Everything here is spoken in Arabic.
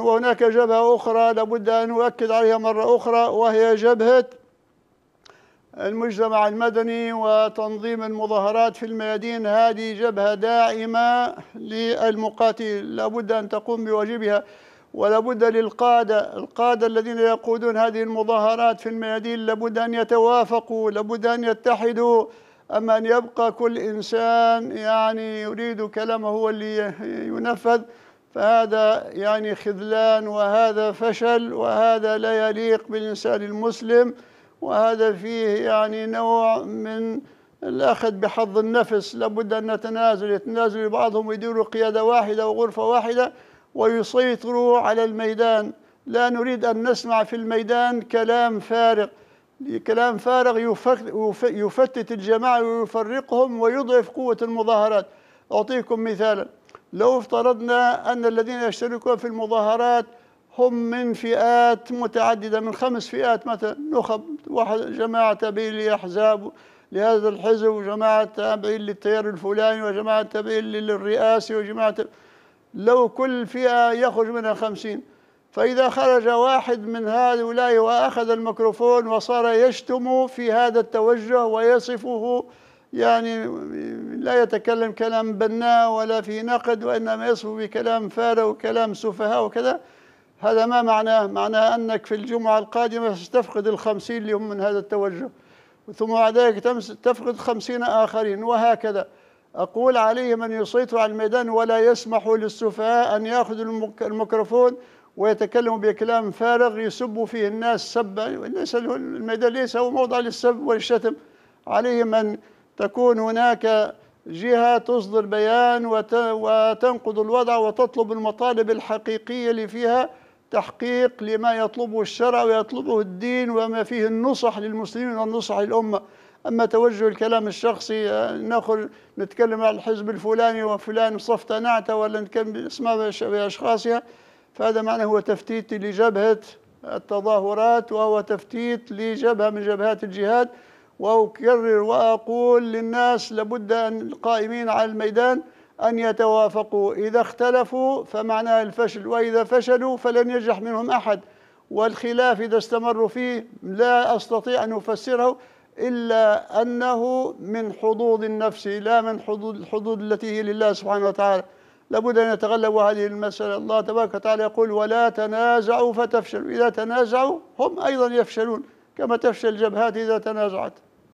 وهناك جبهة أخرى لابد أن أؤكد عليها مرة أخرى وهي جبهة المجتمع المدني وتنظيم المظاهرات في الميادين هذه جبهة داعمة للمقاتل لابد أن تقوم بواجبها ولابد للقادة القادة الذين يقودون هذه المظاهرات في الميادين لابد أن يتوافقوا لابد أن يتحدوا أما أن يبقى كل إنسان يعني يريد كلامه هو اللي ينفذ فهذا يعني خذلان وهذا فشل وهذا لا يليق بالإنسان المسلم وهذا فيه يعني نوع من الأخذ بحظ النفس لابد أن نتنازل يتنازل بعضهم يديروا قيادة واحدة وغرفة واحدة ويسيطروا على الميدان لا نريد أن نسمع في الميدان كلام فارغ كلام فارغ يفتت الجماعة ويفرقهم ويضعف قوة المظاهرات أعطيكم مثالاً لو افترضنا أن الذين يشتركون في المظاهرات هم من فئات متعددة من خمس فئات مثلا نخب واحد جماعة تابعين لأحزاب لهذا الحزب وجماعة تابعين للتيار الفلاني وجماعة تابعين للرئاسي وجماعة لو كل فئة يخرج منها خمسين فإذا خرج واحد من هؤلاء وأخذ الميكروفون وصار يشتم في هذا التوجه ويصفه يعني لا يتكلم كلام بناء ولا في نقد وإنما يصف بكلام فارغ وكلام سفهاء وكذا هذا ما معناه معناه أنك في الجمعة القادمة ستفقد الخمسين اللي هم من هذا التوجه ثم بعد ذلك تفقد خمسين آخرين وهكذا أقول عليهم أن يسيطروا على الميدان ولا يسمحوا للسفهاء أن يأخذوا الميكروفون ويتكلموا بكلام فارغ يسبوا فيه الناس سبا ليس الميدان ليس هو موضع للسب والشتم عليهم أن تكون هناك جهة تصدر بيان وتنقض الوضع وتطلب المطالب الحقيقية اللي فيها تحقيق لما يطلبه الشرع ويطلبه الدين وما فيه النصح للمسلمين والنصح للأمة أما توجه الكلام الشخصي آه، ناخذ نتكلم عن الحزب الفلاني وفلان صف نعتة ولا نتكلم باسماء بأشخاصها فهذا معناه هو تفتيت لجبهة التظاهرات وهو تفتيت لجبهة من جبهات الجهاد وأكرر وأقول للناس لابد أن القائمين على الميدان أن يتوافقوا إذا اختلفوا فمعناه الفشل وإذا فشلوا فلن ينجح منهم أحد والخلاف إذا استمروا فيه لا أستطيع أن أفسره إلا أنه من حظوظ النفس لا من حظوظ الحظوظ التي هي لله سبحانه وتعالى لابد أن يتغلبوا هذه المسألة الله تبارك وتعالى يقول ولا تنازعوا فتفشلوا إذا تنازعوا هم أيضا يفشلون كما تفشل الجبهات إذا تنازعت